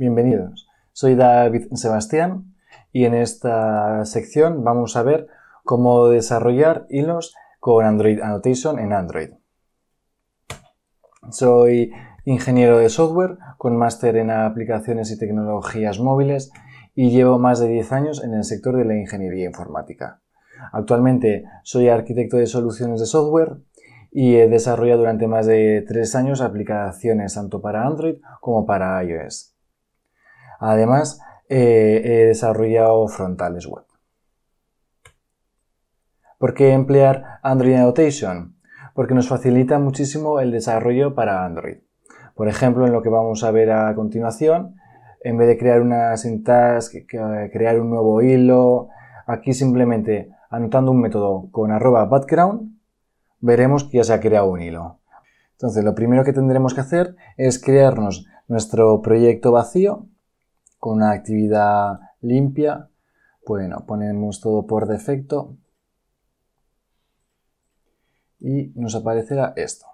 Bienvenidos. Soy David Sebastián y en esta sección vamos a ver cómo desarrollar hilos con Android Annotation en Android. Soy ingeniero de software con máster en aplicaciones y tecnologías móviles y llevo más de 10 años en el sector de la ingeniería informática. Actualmente soy arquitecto de soluciones de software y he desarrollado durante más de 3 años aplicaciones tanto para Android como para iOS. Además, eh, he desarrollado frontales web. ¿Por qué emplear Android Annotation? Porque nos facilita muchísimo el desarrollo para Android. Por ejemplo, en lo que vamos a ver a continuación, en vez de crear una syntax, crear un nuevo hilo, aquí simplemente anotando un método con arroba background, veremos que ya se ha creado un hilo. Entonces, lo primero que tendremos que hacer es crearnos nuestro proyecto vacío con una actividad limpia. Bueno, ponemos todo por defecto y nos aparecerá esto.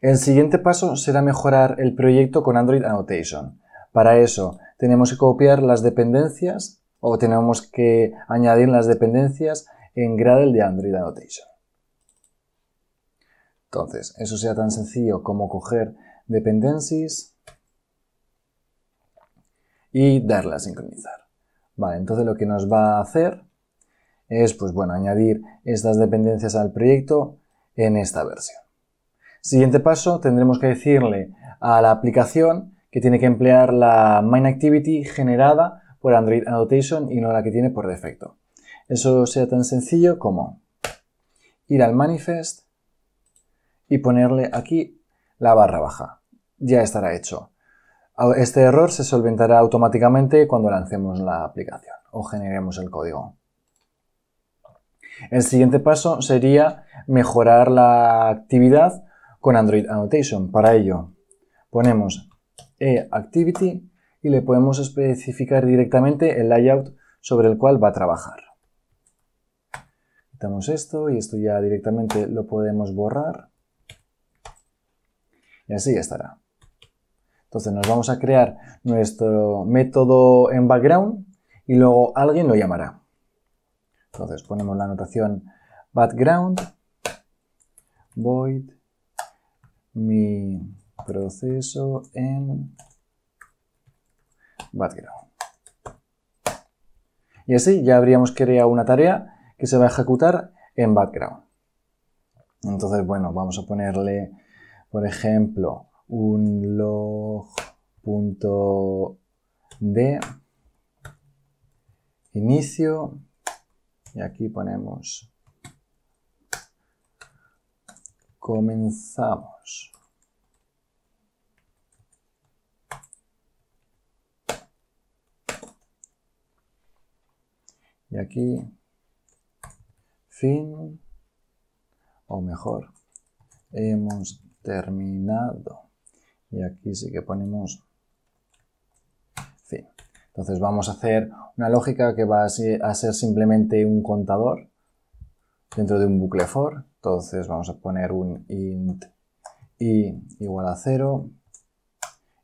El siguiente paso será mejorar el proyecto con Android Annotation. Para eso tenemos que copiar las dependencias o tenemos que añadir las dependencias en Gradle de Android Annotation. Entonces, eso sea tan sencillo como coger Dependencies y darle a sincronizar. Vale, entonces lo que nos va a hacer es, pues bueno, añadir estas dependencias al proyecto en esta versión. Siguiente paso, tendremos que decirle a la aplicación que tiene que emplear la MainActivity generada por Android Annotation y no la que tiene por defecto. Eso sea tan sencillo como ir al manifest y ponerle aquí la barra baja. Ya estará hecho. Este error se solventará automáticamente cuando lancemos la aplicación o generemos el código. El siguiente paso sería mejorar la actividad con Android Annotation. Para ello, ponemos eActivity activity y le podemos especificar directamente el layout sobre el cual va a trabajar. Quitamos esto y esto ya directamente lo podemos borrar. Y así ya estará. Entonces nos vamos a crear nuestro método en background y luego alguien lo llamará. Entonces ponemos la anotación background void mi proceso en background. Y así ya habríamos creado una tarea que se va a ejecutar en background. Entonces, bueno, vamos a ponerle, por ejemplo, un de inicio y aquí ponemos comenzamos y aquí fin o mejor hemos terminado y aquí sí que ponemos fin. Entonces vamos a hacer una lógica que va a ser simplemente un contador dentro de un bucle for. Entonces vamos a poner un int i igual a 0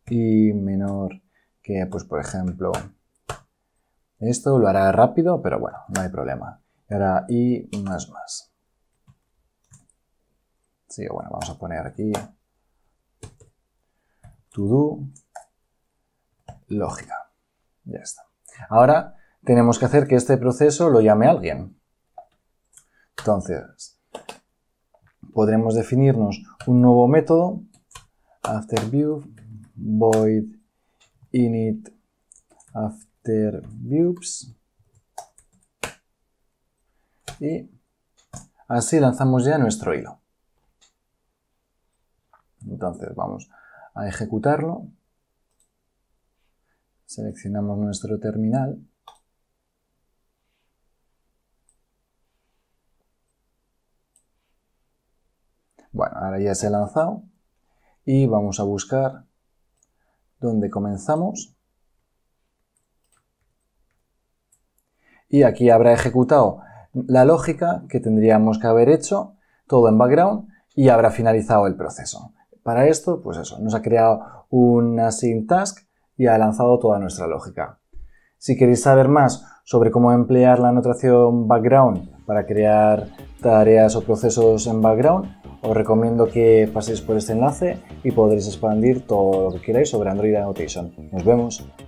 y menor que, pues por ejemplo, esto lo hará rápido, pero bueno, no hay problema. Y ahora i más más. Sí, bueno, vamos a poner aquí to do, lógica. Ya está. Ahora tenemos que hacer que este proceso lo llame alguien. Entonces, podremos definirnos un nuevo método, afterView, void init views. y así lanzamos ya nuestro hilo. Entonces, vamos a ejecutarlo. Seleccionamos nuestro terminal. Bueno, ahora ya se ha lanzado y vamos a buscar dónde comenzamos. Y aquí habrá ejecutado la lógica que tendríamos que haber hecho, todo en background, y habrá finalizado el proceso. Para esto, pues eso, nos ha creado una task y ha lanzado toda nuestra lógica. Si queréis saber más sobre cómo emplear la notación background para crear tareas o procesos en background, os recomiendo que paséis por este enlace y podréis expandir todo lo que queráis sobre Android Annotation. Nos vemos.